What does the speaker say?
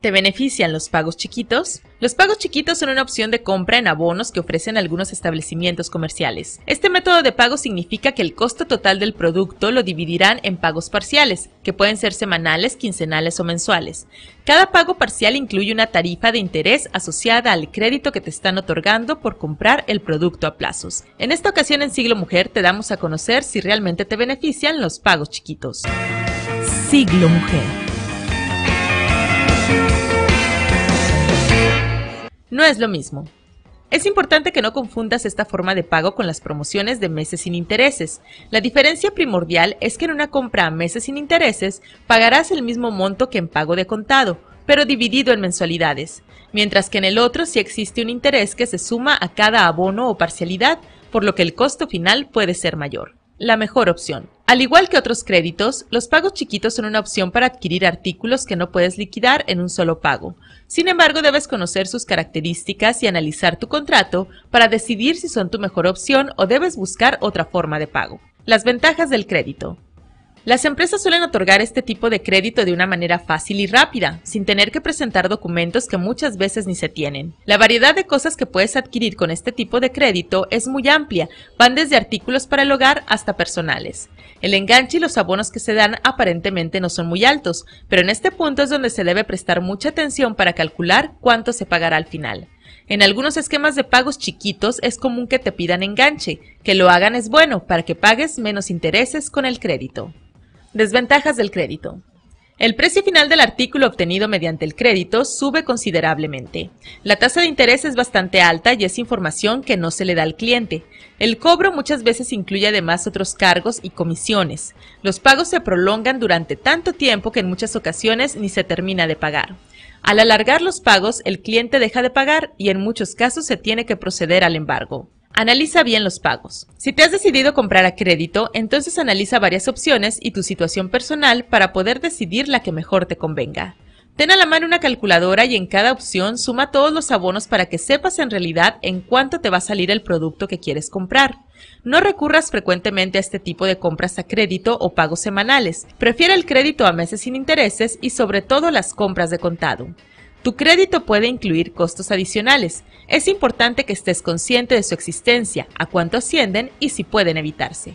¿Te benefician los pagos chiquitos? Los pagos chiquitos son una opción de compra en abonos que ofrecen algunos establecimientos comerciales. Este método de pago significa que el costo total del producto lo dividirán en pagos parciales, que pueden ser semanales, quincenales o mensuales. Cada pago parcial incluye una tarifa de interés asociada al crédito que te están otorgando por comprar el producto a plazos. En esta ocasión en Siglo Mujer te damos a conocer si realmente te benefician los pagos chiquitos. Siglo Mujer No es lo mismo. Es importante que no confundas esta forma de pago con las promociones de meses sin intereses. La diferencia primordial es que en una compra a meses sin intereses pagarás el mismo monto que en pago de contado, pero dividido en mensualidades, mientras que en el otro sí existe un interés que se suma a cada abono o parcialidad, por lo que el costo final puede ser mayor la mejor opción. Al igual que otros créditos, los pagos chiquitos son una opción para adquirir artículos que no puedes liquidar en un solo pago. Sin embargo, debes conocer sus características y analizar tu contrato para decidir si son tu mejor opción o debes buscar otra forma de pago. Las ventajas del crédito. Las empresas suelen otorgar este tipo de crédito de una manera fácil y rápida, sin tener que presentar documentos que muchas veces ni se tienen. La variedad de cosas que puedes adquirir con este tipo de crédito es muy amplia, van desde artículos para el hogar hasta personales. El enganche y los abonos que se dan aparentemente no son muy altos, pero en este punto es donde se debe prestar mucha atención para calcular cuánto se pagará al final. En algunos esquemas de pagos chiquitos es común que te pidan enganche, que lo hagan es bueno para que pagues menos intereses con el crédito. Desventajas del crédito. El precio final del artículo obtenido mediante el crédito sube considerablemente. La tasa de interés es bastante alta y es información que no se le da al cliente. El cobro muchas veces incluye además otros cargos y comisiones. Los pagos se prolongan durante tanto tiempo que en muchas ocasiones ni se termina de pagar. Al alargar los pagos, el cliente deja de pagar y en muchos casos se tiene que proceder al embargo. Analiza bien los pagos. Si te has decidido comprar a crédito, entonces analiza varias opciones y tu situación personal para poder decidir la que mejor te convenga. Ten a la mano una calculadora y en cada opción suma todos los abonos para que sepas en realidad en cuánto te va a salir el producto que quieres comprar. No recurras frecuentemente a este tipo de compras a crédito o pagos semanales. Prefiere el crédito a meses sin intereses y sobre todo las compras de contado. Tu crédito puede incluir costos adicionales. Es importante que estés consciente de su existencia, a cuánto ascienden y si pueden evitarse.